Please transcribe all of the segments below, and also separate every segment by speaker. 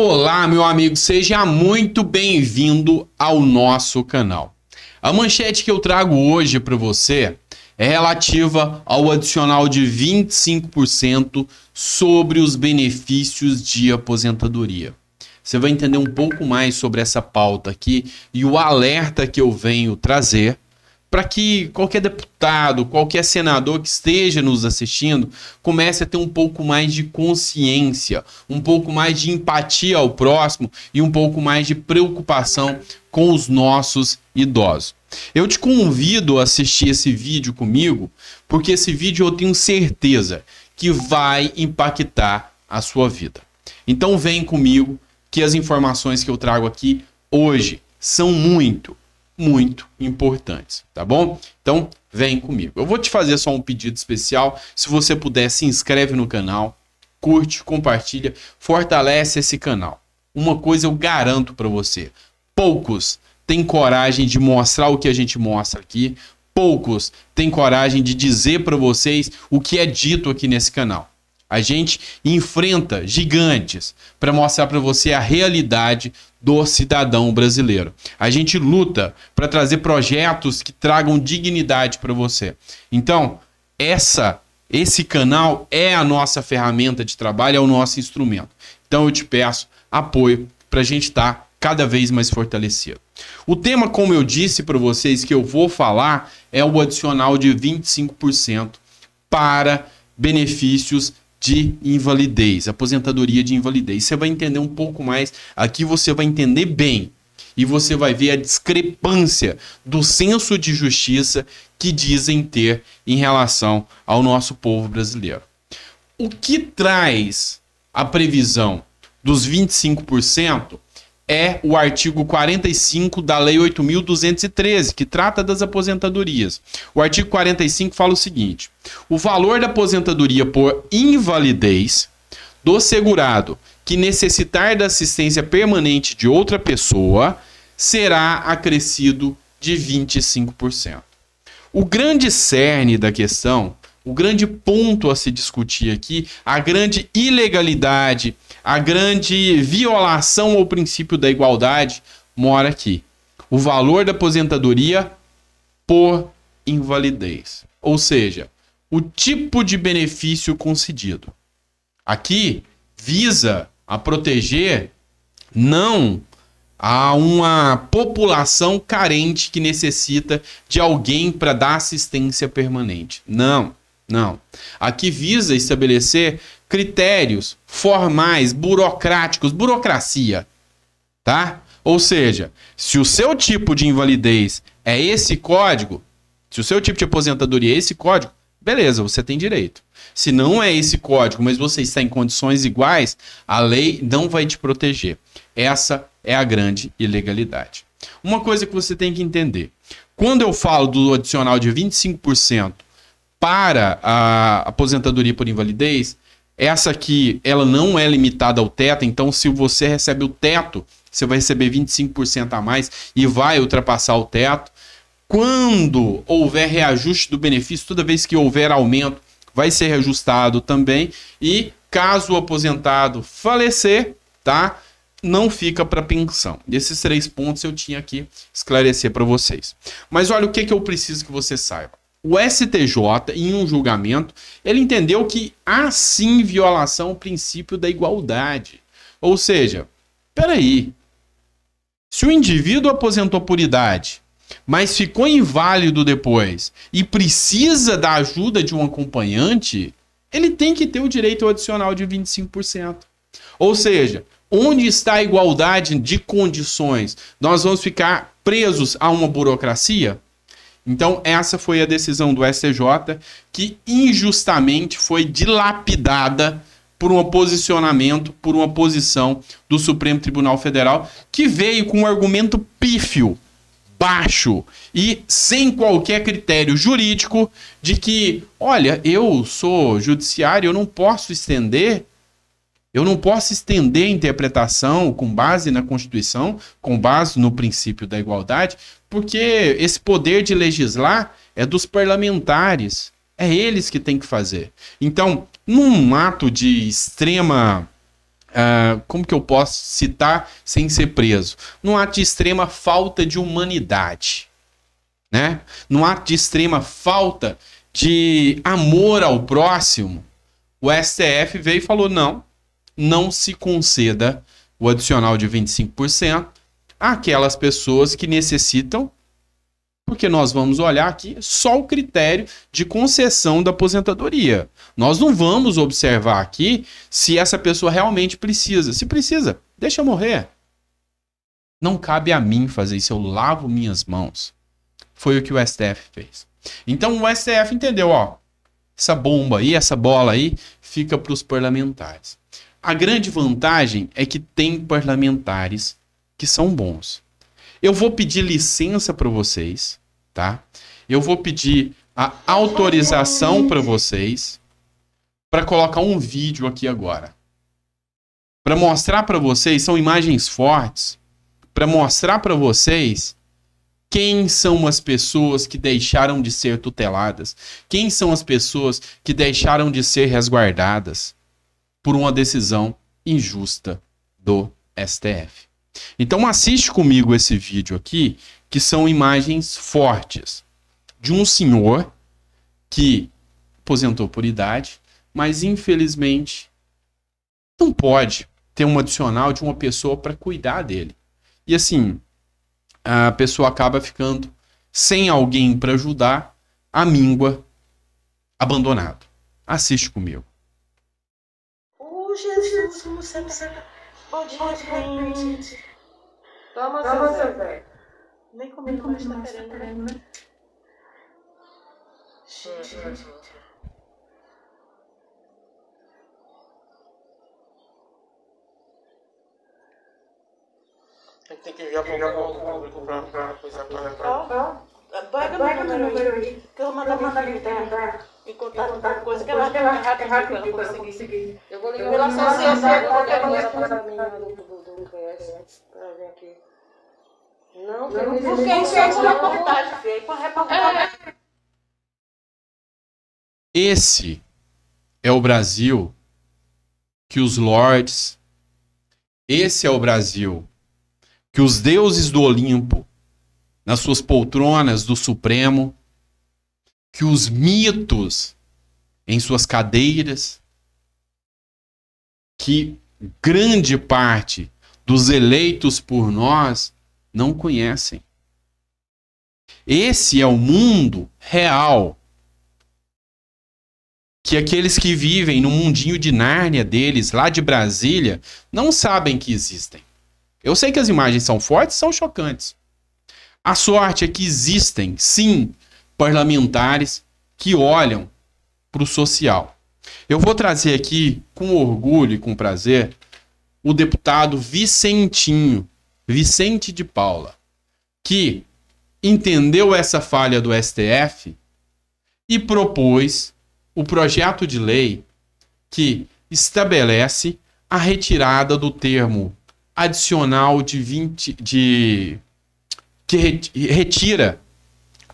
Speaker 1: Olá, meu amigo, seja muito bem-vindo ao nosso canal. A manchete que eu trago hoje para você é relativa ao adicional de 25% sobre os benefícios de aposentadoria. Você vai entender um pouco mais sobre essa pauta aqui e o alerta que eu venho trazer para que qualquer deputado, qualquer senador que esteja nos assistindo comece a ter um pouco mais de consciência, um pouco mais de empatia ao próximo e um pouco mais de preocupação com os nossos idosos. Eu te convido a assistir esse vídeo comigo, porque esse vídeo eu tenho certeza que vai impactar a sua vida. Então vem comigo que as informações que eu trago aqui hoje são muito, muito importantes, tá bom? Então, vem comigo. Eu vou te fazer só um pedido especial. Se você puder, se inscreve no canal, curte, compartilha, fortalece esse canal. Uma coisa eu garanto para você: poucos têm coragem de mostrar o que a gente mostra aqui, poucos têm coragem de dizer para vocês o que é dito aqui nesse canal. A gente enfrenta gigantes para mostrar para você a realidade do cidadão brasileiro. A gente luta para trazer projetos que tragam dignidade para você. Então, essa esse canal é a nossa ferramenta de trabalho, é o nosso instrumento. Então eu te peço apoio para a gente estar tá cada vez mais fortalecido. O tema, como eu disse para vocês, que eu vou falar é o adicional de 25% para benefícios de invalidez, aposentadoria de invalidez. Você vai entender um pouco mais, aqui você vai entender bem e você vai ver a discrepância do senso de justiça que dizem ter em relação ao nosso povo brasileiro. O que traz a previsão dos 25% é o artigo 45 da Lei 8.213, que trata das aposentadorias. O artigo 45 fala o seguinte: o valor da aposentadoria por invalidez do segurado que necessitar da assistência permanente de outra pessoa será acrescido de 25%. O grande cerne da questão o grande ponto a se discutir aqui, a grande ilegalidade, a grande violação ao princípio da igualdade mora aqui. O valor da aposentadoria por invalidez. Ou seja, o tipo de benefício concedido. Aqui visa a proteger não a uma população carente que necessita de alguém para dar assistência permanente. Não. Não. Aqui visa estabelecer critérios formais, burocráticos, burocracia, tá? Ou seja, se o seu tipo de invalidez é esse código, se o seu tipo de aposentadoria é esse código, beleza, você tem direito. Se não é esse código, mas você está em condições iguais, a lei não vai te proteger. Essa é a grande ilegalidade. Uma coisa que você tem que entender: quando eu falo do adicional de 25% para a aposentadoria por invalidez, essa aqui, ela não é limitada ao teto, então se você recebe o teto, você vai receber 25% a mais e vai ultrapassar o teto. Quando houver reajuste do benefício, toda vez que houver aumento, vai ser reajustado também. E caso o aposentado falecer, tá? Não fica para pensão. Esses três pontos eu tinha que esclarecer para vocês. Mas olha o que, que eu preciso que você saiba. O STJ, em um julgamento, ele entendeu que há sim violação ao princípio da igualdade. Ou seja, peraí, se o indivíduo aposentou por idade, mas ficou inválido depois e precisa da ajuda de um acompanhante, ele tem que ter o direito adicional de 25%. Ou seja, onde está a igualdade de condições? Nós vamos ficar presos a uma burocracia? Então, essa foi a decisão do STJ, que injustamente foi dilapidada por um posicionamento, por uma posição do Supremo Tribunal Federal, que veio com um argumento pífio, baixo e sem qualquer critério jurídico de que, olha, eu sou judiciário, eu não posso estender eu não posso estender a interpretação com base na Constituição, com base no princípio da igualdade, porque esse poder de legislar é dos parlamentares. É eles que têm que fazer. Então, num ato de extrema. Uh, como que eu posso citar sem ser preso? Num ato de extrema falta de humanidade. Né? Num ato de extrema falta de amor ao próximo, o STF veio e falou: não, não se conceda o adicional de 25%, aquelas pessoas que necessitam, porque nós vamos olhar aqui só o critério de concessão da aposentadoria. Nós não vamos observar aqui se essa pessoa realmente precisa. Se precisa, deixa eu morrer. Não cabe a mim fazer isso, eu lavo minhas mãos. Foi o que o STF fez. Então o STF entendeu, ó, essa bomba aí, essa bola aí, fica para os parlamentares. A grande vantagem é que tem parlamentares que são bons. Eu vou pedir licença para vocês, tá? Eu vou pedir a autorização para vocês para colocar um vídeo aqui agora. Para mostrar para vocês, são imagens fortes, para mostrar para vocês quem são as pessoas que deixaram de ser tuteladas? Quem são as pessoas que deixaram de ser resguardadas por uma decisão injusta do STF? Então assiste comigo esse vídeo aqui, que são imagens fortes de um senhor que aposentou por idade, mas infelizmente não pode ter um adicional de uma pessoa para cuidar dele. E assim, a pessoa acaba ficando sem alguém para ajudar, a míngua, abandonado. Assiste comigo. Oh, Jesus, você tá Pode, gente. Toma, Toma seu Zé. Nem comigo tá mais tá querendo, né? né? Gente, gente.
Speaker 2: A tem que enviar para o público para coisa para.
Speaker 1: Né? Pega o número aí, que eu vou mandar para me contaram alguma coisa que ela para ela conseguir. Eu vou ligar eu vou ligar para do, para aqui. Não, não, porque isso é uma reportagem, com a reportagem. Esse é o Brasil que os lords, esse é o Brasil que os deuses do Olimpo, nas suas poltronas do Supremo, que os mitos em suas cadeiras, que grande parte dos eleitos por nós não conhecem. Esse é o mundo real. Que aqueles que vivem no mundinho de Nárnia deles, lá de Brasília, não sabem que existem. Eu sei que as imagens são fortes, são chocantes. A sorte é que existem, sim, parlamentares que olham para o social. Eu vou trazer aqui, com orgulho e com prazer, o deputado Vicentinho, Vicente de Paula, que entendeu essa falha do STF e propôs o projeto de lei que estabelece a retirada do termo adicional de 20 de que retira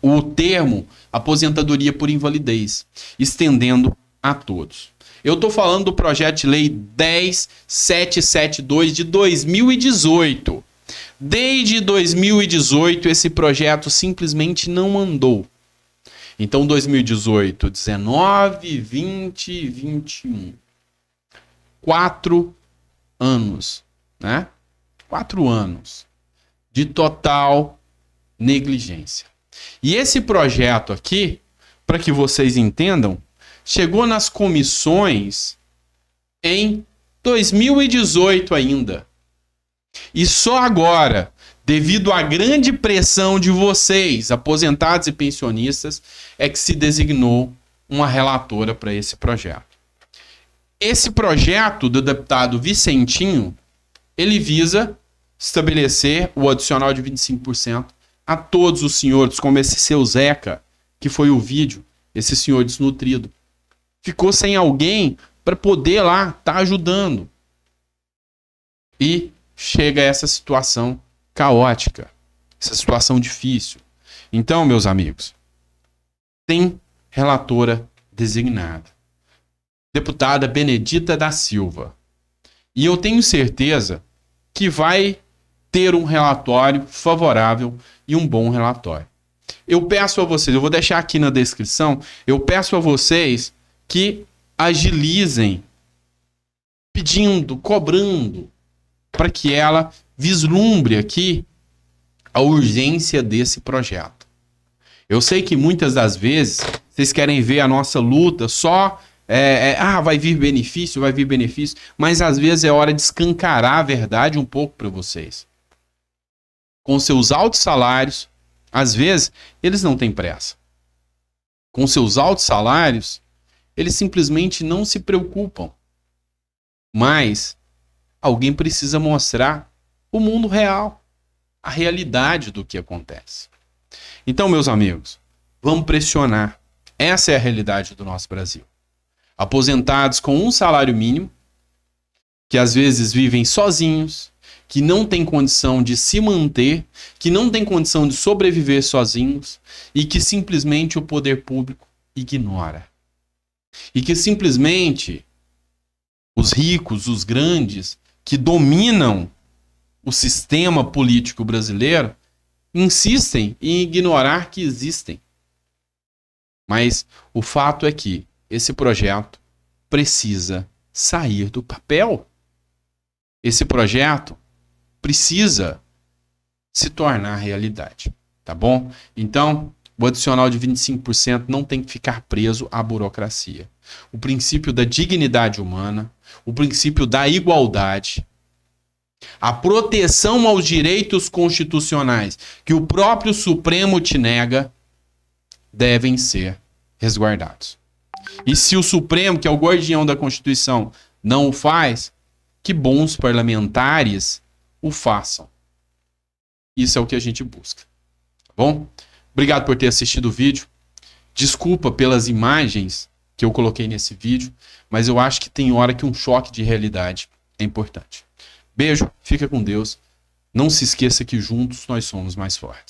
Speaker 1: o termo aposentadoria por invalidez, estendendo a todos. Eu estou falando do projeto de lei 10772 de 2018. Desde 2018 esse projeto simplesmente não andou. Então 2018, 19, 20, 21. Quatro anos, né? Quatro anos de total negligência. E esse projeto aqui, para que vocês entendam, chegou nas comissões em 2018 ainda. E só agora, devido à grande pressão de vocês, aposentados e pensionistas, é que se designou uma relatora para esse projeto. Esse projeto do deputado Vicentinho, ele visa estabelecer o adicional de 25% a todos os senhores, como esse seu Zeca, que foi o vídeo, esse senhor desnutrido. Ficou sem alguém para poder lá estar tá ajudando. E chega essa situação caótica, essa situação difícil. Então, meus amigos, tem relatora designada. Deputada Benedita da Silva. E eu tenho certeza que vai ter um relatório favorável e um bom relatório. Eu peço a vocês, eu vou deixar aqui na descrição, eu peço a vocês que agilizem, pedindo, cobrando, para que ela vislumbre aqui a urgência desse projeto. Eu sei que muitas das vezes vocês querem ver a nossa luta só. É, é, ah, vai vir benefício, vai vir benefício, mas às vezes é hora de escancarar a verdade um pouco para vocês com seus altos salários, às vezes eles não têm pressa. Com seus altos salários, eles simplesmente não se preocupam. Mas alguém precisa mostrar o mundo real, a realidade do que acontece. Então, meus amigos, vamos pressionar. Essa é a realidade do nosso Brasil. Aposentados com um salário mínimo, que às vezes vivem sozinhos, que não tem condição de se manter, que não tem condição de sobreviver sozinhos e que simplesmente o poder público ignora. E que simplesmente os ricos, os grandes, que dominam o sistema político brasileiro, insistem em ignorar que existem. Mas o fato é que esse projeto precisa sair do papel. Esse projeto precisa se tornar realidade, tá bom? Então, o adicional de 25% não tem que ficar preso à burocracia. O princípio da dignidade humana, o princípio da igualdade, a proteção aos direitos constitucionais que o próprio Supremo te nega devem ser resguardados. E se o Supremo, que é o guardião da Constituição, não o faz, que bons parlamentares o façam. Isso é o que a gente busca. Tá bom? Obrigado por ter assistido o vídeo. Desculpa pelas imagens que eu coloquei nesse vídeo, mas eu acho que tem hora que um choque de realidade é importante. Beijo, fica com Deus. Não se esqueça que juntos nós somos mais fortes.